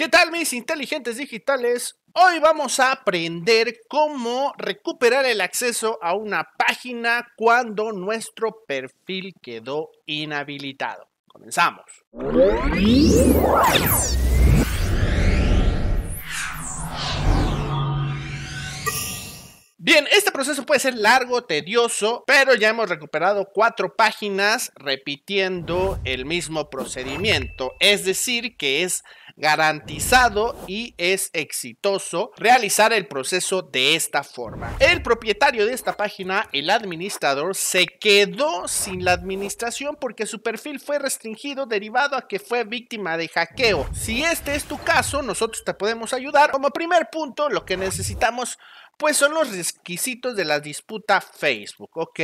¿Qué tal mis inteligentes digitales? Hoy vamos a aprender cómo recuperar el acceso a una página cuando nuestro perfil quedó inhabilitado. Comenzamos. Bien, este proceso puede ser largo, tedioso, pero ya hemos recuperado cuatro páginas repitiendo el mismo procedimiento. Es decir, que es garantizado y es exitoso realizar el proceso de esta forma. El propietario de esta página, el administrador, se quedó sin la administración porque su perfil fue restringido derivado a que fue víctima de hackeo. Si este es tu caso, nosotros te podemos ayudar. Como primer punto, lo que necesitamos pues son los requisitos de la disputa Facebook, ¿ok?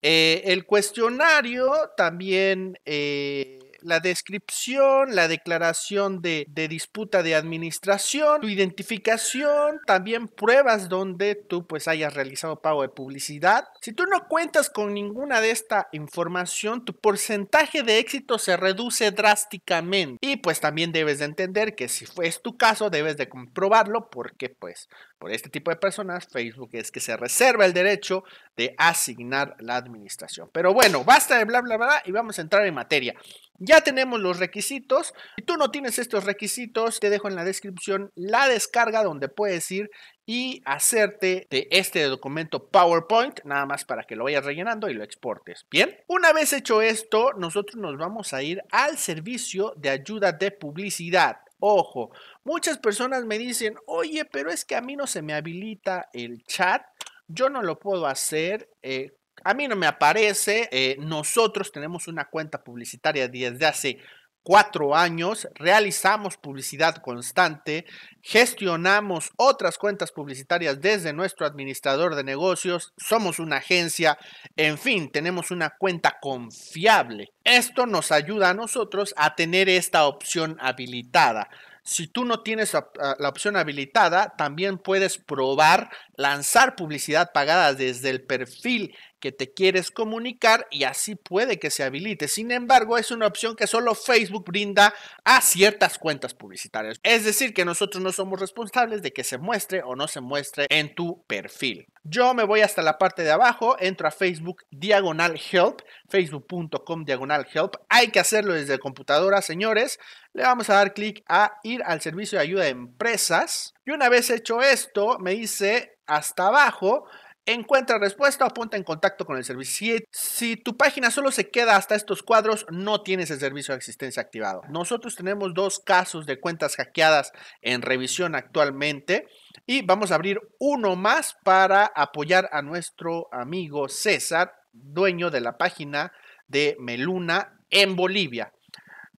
Eh, el cuestionario también eh, la descripción, la declaración de, disputa de administración, tu identificación, también pruebas donde tú pues hayas realizado pago de publicidad. Si tú no cuentas con ninguna de esta información, tu porcentaje de éxito se reduce drásticamente. Y pues también debes de entender que si es tu caso, debes de comprobarlo porque pues por este tipo de personas Facebook es que se reserva el derecho de asignar la administración. Pero bueno, basta de bla bla bla y vamos a entrar en materia. Ya tenemos los requisitos. Si tú no tienes estos requisitos, te dejo en la descripción la descarga donde puedes ir y hacerte de este documento PowerPoint, nada más para que lo vayas rellenando y lo exportes. Bien, una vez hecho esto, nosotros nos vamos a ir al servicio de ayuda de publicidad. Ojo, muchas personas me dicen, oye, pero es que a mí no se me habilita el chat, yo no lo puedo hacer, eh, a mí no me aparece. Eh, nosotros tenemos una cuenta publicitaria desde hace cuatro años, realizamos publicidad constante, gestionamos otras cuentas publicitarias desde nuestro administrador de negocios, somos una agencia, en fin, tenemos una cuenta confiable. Esto nos ayuda a nosotros a tener esta opción habilitada. Si tú no tienes ah, la opción habilitada, también puedes probar lanzar publicidad pagada desde el perfil que te quieres comunicar y así puede que se habilite. Sin embargo, es una opción que solo Facebook brinda a ciertas cuentas publicitarias. Es decir, que nosotros no somos responsables de que se muestre o no se muestre en tu perfil. Yo me voy hasta la parte de abajo, entro a Facebook diagonal help, facebook.com diagonal help. Hay que hacerlo desde computadora, señores. Le vamos a dar clic a ir al servicio de ayuda de empresas. Y una vez hecho esto, me dice hasta abajo Encuentra respuesta o ponte en contacto con el servicio. Si, tu página solo se queda hasta estos cuadros, no tienes el servicio de existencia activado. Nosotros tenemos dos casos de cuentas hackeadas en revisión actualmente y vamos a abrir uno más para apoyar a nuestro amigo César, dueño de la página de Meluna en Bolivia.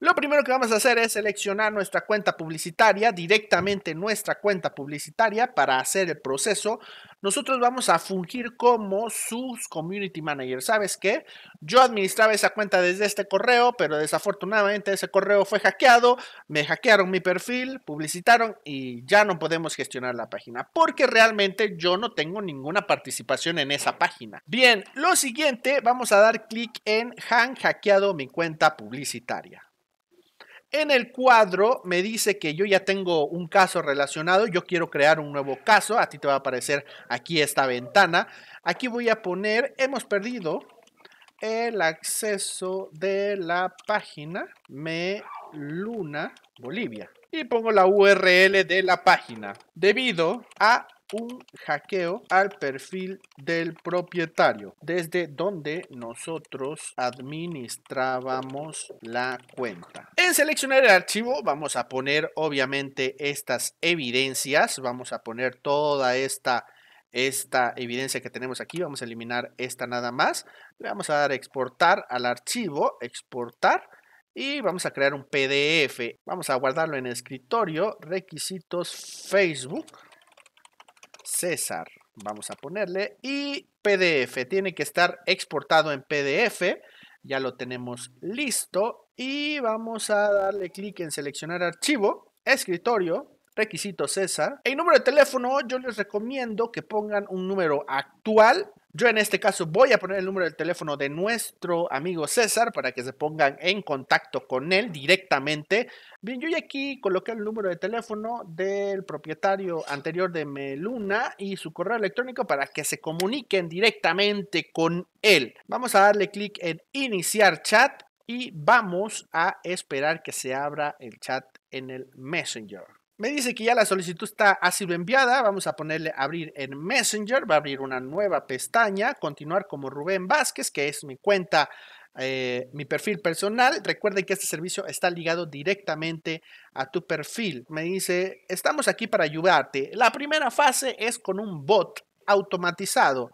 Lo primero que vamos a hacer es seleccionar nuestra cuenta publicitaria, directamente nuestra cuenta publicitaria para hacer el proceso nosotros vamos a fungir como sus community managers. ¿Sabes qué? Yo administraba esa cuenta desde este correo, pero desafortunadamente ese correo fue hackeado, me hackearon mi perfil, publicitaron y ya no podemos gestionar la página porque realmente yo no tengo ninguna participación en esa página. Bien, lo siguiente, vamos a dar clic en han hackeado mi cuenta publicitaria. En el cuadro me dice que yo ya tengo un caso relacionado, yo quiero crear un nuevo caso, a ti te va a aparecer aquí esta ventana. Aquí voy a poner, hemos perdido el acceso de la página Meluna Bolivia. Y pongo la URL de la página, debido a un hackeo al perfil del propietario, desde donde nosotros administrábamos la cuenta. En seleccionar el archivo vamos a poner obviamente estas evidencias, vamos a poner toda esta esta evidencia que tenemos aquí, vamos a eliminar esta nada más, le vamos a dar exportar al archivo, exportar, y vamos a crear un PDF, vamos a guardarlo en escritorio, requisitos Facebook, César, vamos a ponerle, y PDF, tiene que estar exportado en PDF, ya lo tenemos listo, y vamos a darle clic en seleccionar archivo, escritorio, requisito César, el número de teléfono, yo les recomiendo que pongan un número actual, yo en este caso voy a poner el número de teléfono de nuestro amigo César para que se pongan en contacto con él directamente. Bien, yo ya aquí coloqué el número de teléfono del propietario anterior de Meluna y su correo electrónico para que se comuniquen directamente con él. Vamos a darle clic en iniciar chat y vamos a esperar que se abra el chat en el Messenger. Me dice que ya la solicitud está, ha sido enviada. Vamos a ponerle abrir en Messenger. Va a abrir una nueva pestaña. Continuar como Rubén Vázquez, que es mi cuenta, eh, mi perfil personal. Recuerde que este servicio está ligado directamente a tu perfil. Me dice, estamos aquí para ayudarte. La primera fase es con un bot automatizado.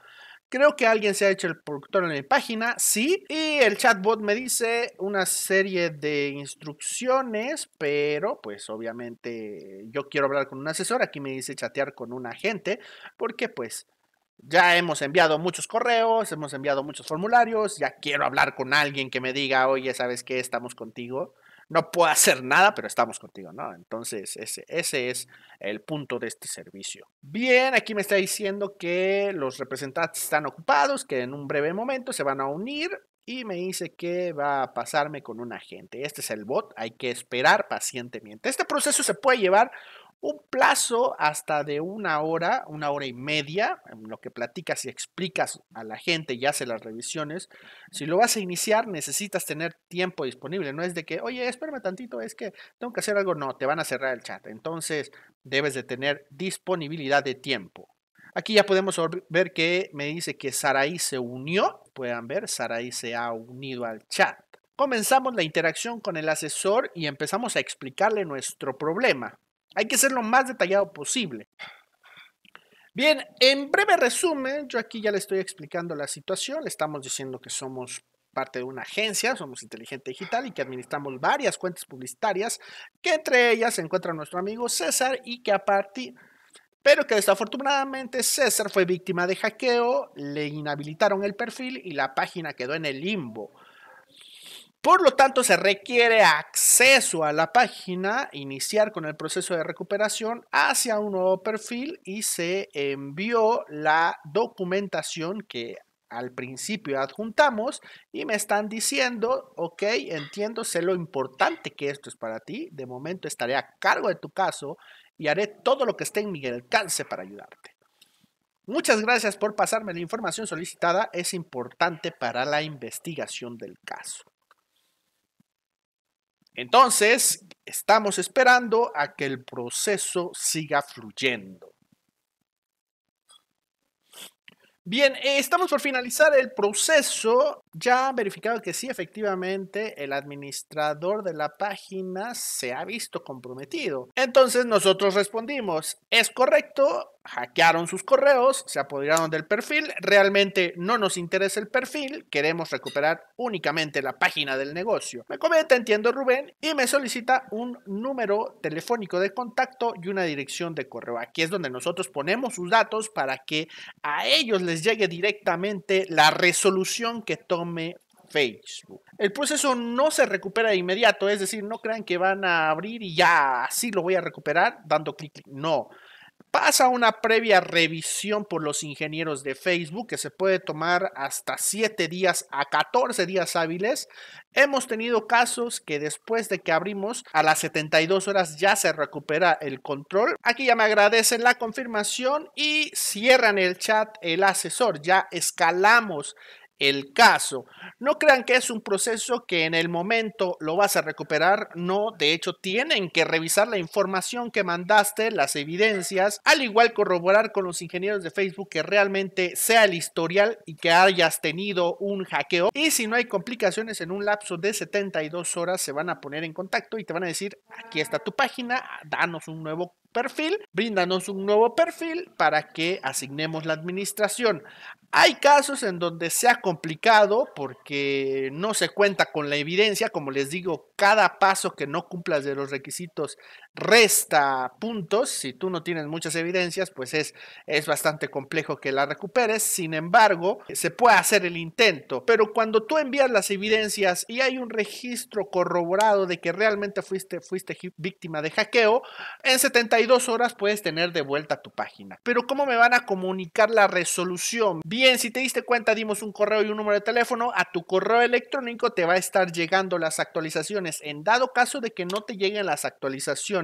Creo que alguien se ha hecho el productor en mi página, sí. Y el chatbot me dice una serie de instrucciones, pero pues obviamente yo quiero hablar con un asesor. Aquí me dice chatear con un agente, porque pues ya hemos enviado muchos correos, hemos enviado muchos formularios, ya quiero hablar con alguien que me diga, oye, ¿sabes qué? Estamos contigo no puedo hacer nada, pero estamos contigo, ¿no? Entonces, ese, ese es el punto de este servicio. Bien, aquí me está diciendo que los representantes están ocupados, que en un breve momento se van a unir y me dice que va a pasarme con un agente. Este es el bot, hay que esperar pacientemente. Este proceso se puede llevar un plazo hasta de una hora, una hora y media, en lo que platicas y explicas a la gente y hace las revisiones. Si lo vas a iniciar, necesitas tener tiempo disponible. No es de que, oye, espérame tantito, es que tengo que hacer algo. No, te van a cerrar el chat. Entonces, debes de tener disponibilidad de tiempo. Aquí ya podemos ver que me dice que Saraí se unió. Puedan ver, Saraí se ha unido al chat. Comenzamos la interacción con el asesor y empezamos a explicarle nuestro problema. Hay que ser lo más detallado posible. Bien, en breve resumen, yo aquí ya le estoy explicando la situación, le estamos diciendo que somos parte de una agencia, somos Inteligente Digital y que administramos varias cuentas publicitarias, que entre ellas se encuentra nuestro amigo César y que a partir, pero que desafortunadamente César fue víctima de hackeo, le inhabilitaron el perfil y la página quedó en el limbo. Por lo tanto, se requiere acceso a la página, iniciar con el proceso de recuperación hacia un nuevo perfil y se envió la documentación que al principio adjuntamos y me están diciendo, ok, entiendo, sé lo importante que esto es para ti, de momento estaré a cargo de tu caso y haré todo lo que esté en mi alcance para ayudarte. Muchas gracias por pasarme la información solicitada, es importante para la investigación del caso. Entonces, estamos esperando a que el proceso siga fluyendo. Bien, eh, estamos por finalizar el proceso. Ya han verificado que sí, efectivamente, el administrador de la página se ha visto comprometido. Entonces nosotros respondimos, es correcto, hackearon sus correos, se apoderaron del perfil, realmente no nos interesa el perfil, queremos recuperar únicamente la página del negocio. Me comenta, entiendo Rubén, y me solicita un número telefónico de contacto y una dirección de correo. Aquí es donde nosotros ponemos sus datos para que a ellos les llegue directamente la resolución que tome Facebook. El proceso no se recupera de inmediato, es decir, no crean que van a abrir y ya así lo voy a recuperar dando clic. No, pasa una previa revisión por los ingenieros de Facebook que se puede tomar hasta 7 días a 14 días hábiles. Hemos tenido casos que después de que abrimos a las 72 horas ya se recupera el control. Aquí ya me agradecen la confirmación y cierran el chat el asesor. Ya escalamos el caso. No crean que es un proceso que en el momento lo vas a recuperar, no, de hecho tienen que revisar la información que mandaste, las evidencias, al igual corroborar con los ingenieros de Facebook que realmente sea el historial y que hayas tenido un hackeo. Y si no hay complicaciones en un lapso de 72 horas se van a poner en contacto y te van a decir, aquí está tu página, danos un nuevo perfil, bríndanos un nuevo perfil para que asignemos la administración. Hay casos en donde sea complicado porque no se cuenta con la evidencia, como les digo, cada paso que no cumplas de los requisitos resta puntos. Si tú no tienes muchas evidencias, pues es, es bastante complejo que la recuperes. Sin embargo, se puede hacer el intento. Pero cuando tú envías las evidencias y hay un registro corroborado de que realmente fuiste, fuiste víctima de hackeo, en 72 horas puedes tener de vuelta tu página. Pero ¿cómo me van a comunicar la resolución? Bien, si te diste cuenta, dimos un correo y un número de teléfono. A tu correo electrónico te va a estar llegando las actualizaciones en dado caso de que no te lleguen las actualizaciones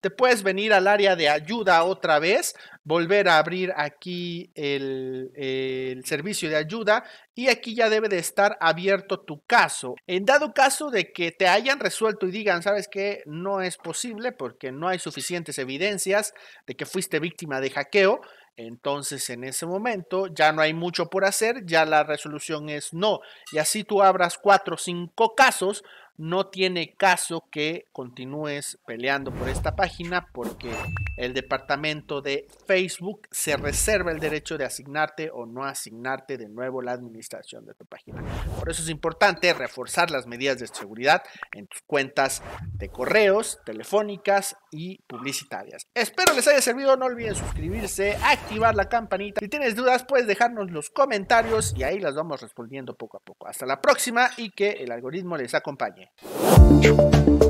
te puedes venir al área de ayuda otra vez, volver a abrir aquí el, el, servicio de ayuda y aquí ya debe de estar abierto tu caso. En dado caso de que te hayan resuelto y digan, sabes que no es posible porque no hay suficientes evidencias de que fuiste víctima de hackeo, entonces en ese momento ya no hay mucho por hacer, ya la resolución es no. Y así tú abras cuatro o cinco casos no tiene caso que continúes peleando por esta página porque el departamento de Facebook se reserva el derecho de asignarte o no asignarte de nuevo la administración de tu página. Por eso es importante reforzar las medidas de seguridad en tus cuentas de correos, telefónicas y publicitarias. Espero les haya servido, no olviden suscribirse, activar la campanita. Si tienes dudas puedes dejarnos los comentarios y ahí las vamos respondiendo poco a poco. Hasta la próxima y que el algoritmo les acompañe. Thank you.